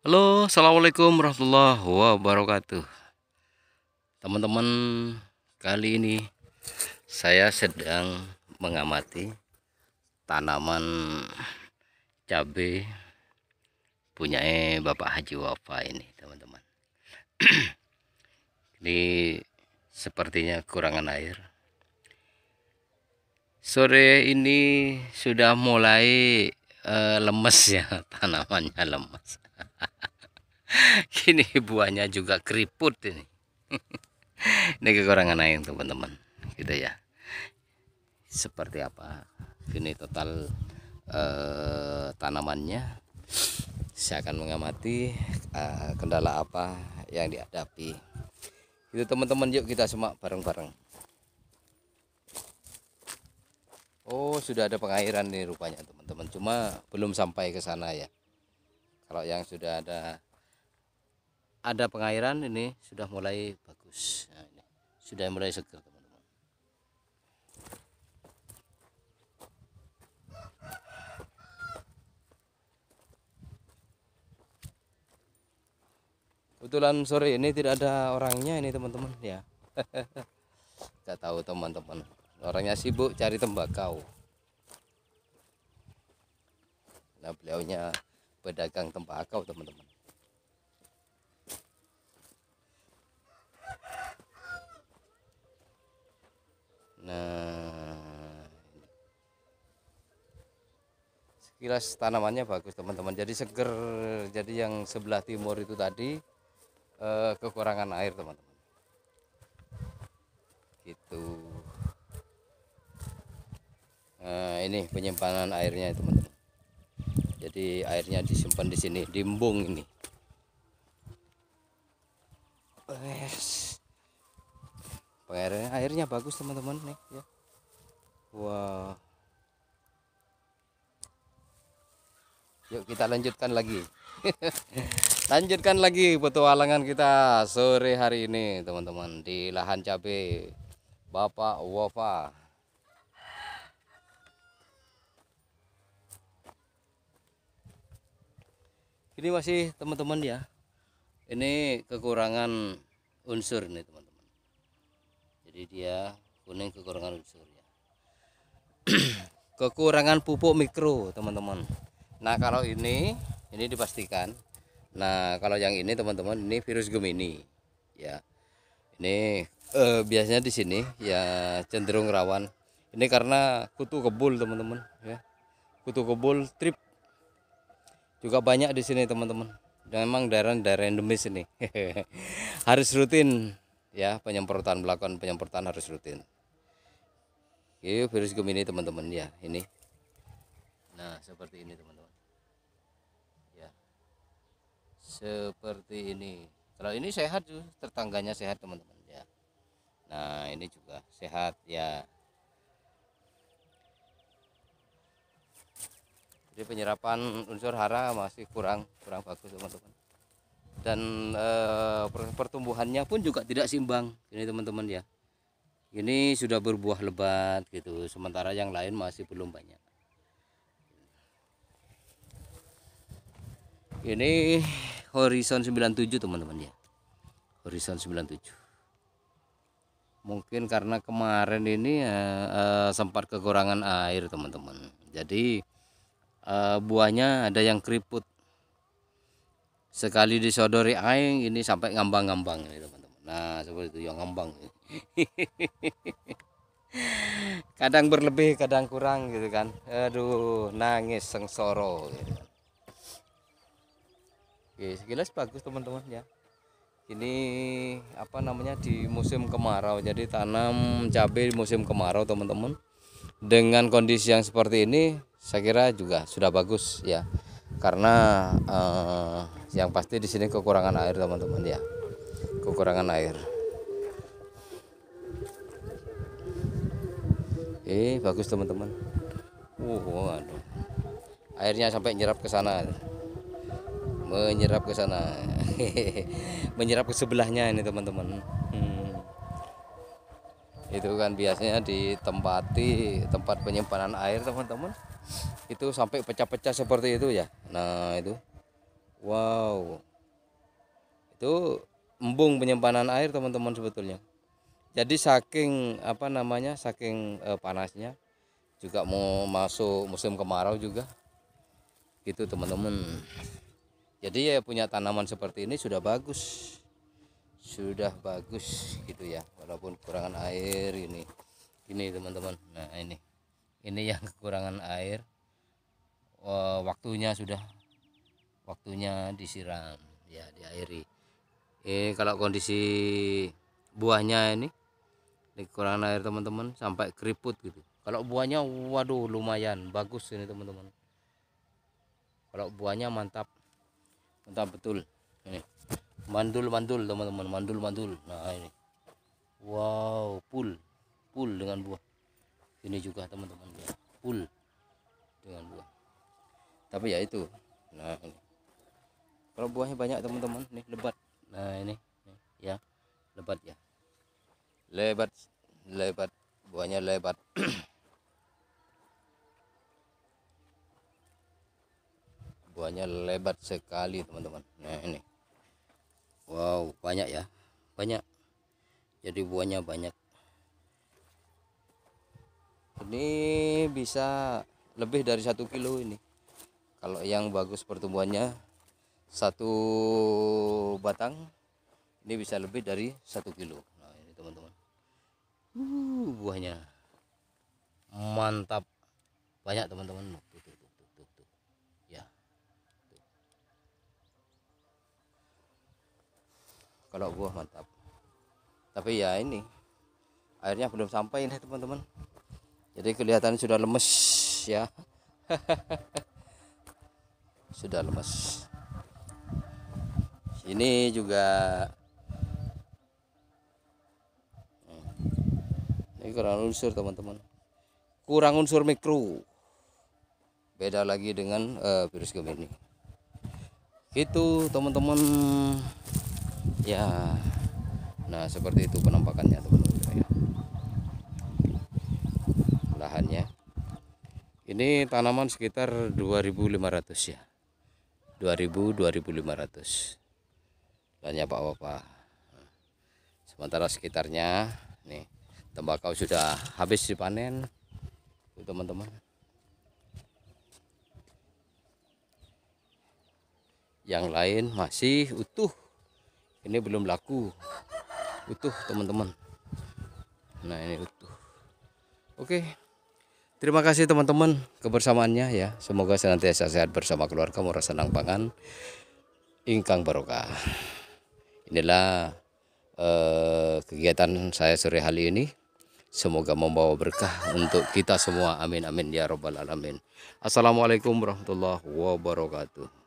Halo, assalamualaikum warahmatullahi wabarakatuh. Teman-teman, kali ini saya sedang mengamati tanaman cabe punya Bapak Haji Wafa ini, teman-teman. ini sepertinya kurangan air sore ini sudah mulai uh, lemes ya tanamannya lemes ini buahnya juga keriput ini ini kekurangan air teman-teman gitu ya seperti apa ini total eh, tanamannya saya akan mengamati eh, kendala apa yang dihadapi itu teman-teman yuk kita semak bareng-bareng Oh sudah ada pengairan nih rupanya teman-teman cuma belum sampai ke sana ya kalau yang sudah ada ada pengairan ini sudah mulai bagus nah, sudah mulai segar teman-teman kebetulan sore ini tidak ada orangnya ini teman-teman ya nggak tahu teman-teman orangnya sibuk cari tembakau nah beliaunya pedagang tembakau teman-teman kilas tanamannya bagus teman-teman jadi seger jadi yang sebelah timur itu tadi eh, kekurangan air teman-teman gitu nah, ini penyimpanan airnya teman-teman jadi airnya disimpan di sini di embung ini pengairnya airnya bagus teman-teman nih ya wow Yuk kita lanjutkan lagi. lanjutkan lagi petualangan kita sore hari ini, teman-teman, di lahan cabai Bapak Wafa. Ini masih teman-teman ya. Ini kekurangan unsur nih, teman-teman. Jadi dia kuning kekurangan unsur ya. kekurangan pupuk mikro, teman-teman. Nah kalau ini ini dipastikan. Nah kalau yang ini teman-teman ini virus gemini ya. Ini eh, biasanya di sini ya cenderung rawan. Ini karena kutu kebul teman-teman ya. Kutu kebul trip juga banyak di sini teman-teman. dan Memang daerah-daerah endemis ini harus rutin ya penyemprotan melakukan penyemprotan harus rutin. Oke, virus gemini teman-teman ya ini. Nah seperti ini teman-teman seperti ini kalau ini sehat tuh tetangganya sehat teman-teman ya nah ini juga sehat ya jadi penyerapan unsur hara masih kurang kurang bagus teman-teman dan e, pertumbuhannya pun juga tidak seimbang ini teman-teman ya ini sudah berbuah lebat gitu sementara yang lain masih belum banyak ini Horizon 97 teman-teman ya Horizon 97 mungkin karena kemarin ini uh, uh, sempat kekurangan air teman-teman jadi uh, buahnya ada yang keriput sekali disodori air ini sampai ngambang-ngambang ini teman-teman nah seperti itu yang ngambang kadang berlebih kadang kurang gitu kan aduh nangis sengsoro gitu. Oke, sekilas bagus teman-teman ya. Ini apa namanya di musim kemarau. Jadi tanam cabai di musim kemarau teman-teman. Dengan kondisi yang seperti ini saya kira juga sudah bagus ya. Karena eh, yang pasti di sini kekurangan air teman-teman ya. Kekurangan air. Oke, bagus teman-teman. Uh, aduh Airnya sampai nyerap ke sana menyerap ke sana menyerap ke sebelahnya ini teman-teman hmm. itu kan biasanya ditempati tempat penyimpanan air teman-teman itu sampai pecah-pecah seperti itu ya nah itu wow itu embung penyimpanan air teman-teman sebetulnya jadi saking apa namanya saking eh, panasnya juga mau masuk musim kemarau juga gitu teman-teman jadi ya punya tanaman seperti ini sudah bagus sudah bagus gitu ya walaupun kekurangan air ini ini teman-teman nah ini ini yang kekurangan air waktunya sudah waktunya disiram ya diairi eh kalau kondisi buahnya ini kekurangan air teman-teman sampai keriput gitu kalau buahnya waduh lumayan bagus ini teman-teman kalau buahnya mantap mantap betul ini mandul mandul teman-teman mandul mandul nah ini wow full full dengan buah ini juga teman-teman ya full dengan buah tapi ya itu nah ini kalau buahnya banyak teman-teman nih lebat nah ini ya lebat ya lebat lebat buahnya lebat buahnya lebat sekali teman-teman nah ini wow banyak ya banyak jadi buahnya banyak ini bisa lebih dari satu kilo ini kalau yang bagus pertumbuhannya satu batang ini bisa lebih dari satu kilo nah ini teman-teman uh, buahnya mantap banyak teman-teman kalau gua mantap tapi ya ini airnya belum sampai nih teman-teman jadi kelihatan sudah lemes ya sudah lemes ini juga hmm. ini kurang unsur teman-teman kurang unsur mikro beda lagi dengan uh, virus gemini Itu teman-teman ya nah seperti itu penampakannya teman-teman ya. lahannya ini tanaman sekitar 2500 ya 2000 2500 banyak Pak Bapak sementara sekitarnya nih tembakau sudah habis dipanen teman-teman yang lain masih utuh ini belum laku utuh teman-teman nah ini utuh oke terima kasih teman-teman kebersamaannya ya semoga senantiasa sehat bersama keluarga murah senang pangan ingkang barokah inilah eh, kegiatan saya sore hari ini semoga membawa berkah untuk kita semua amin amin ya robbal alamin assalamualaikum warahmatullahi wabarakatuh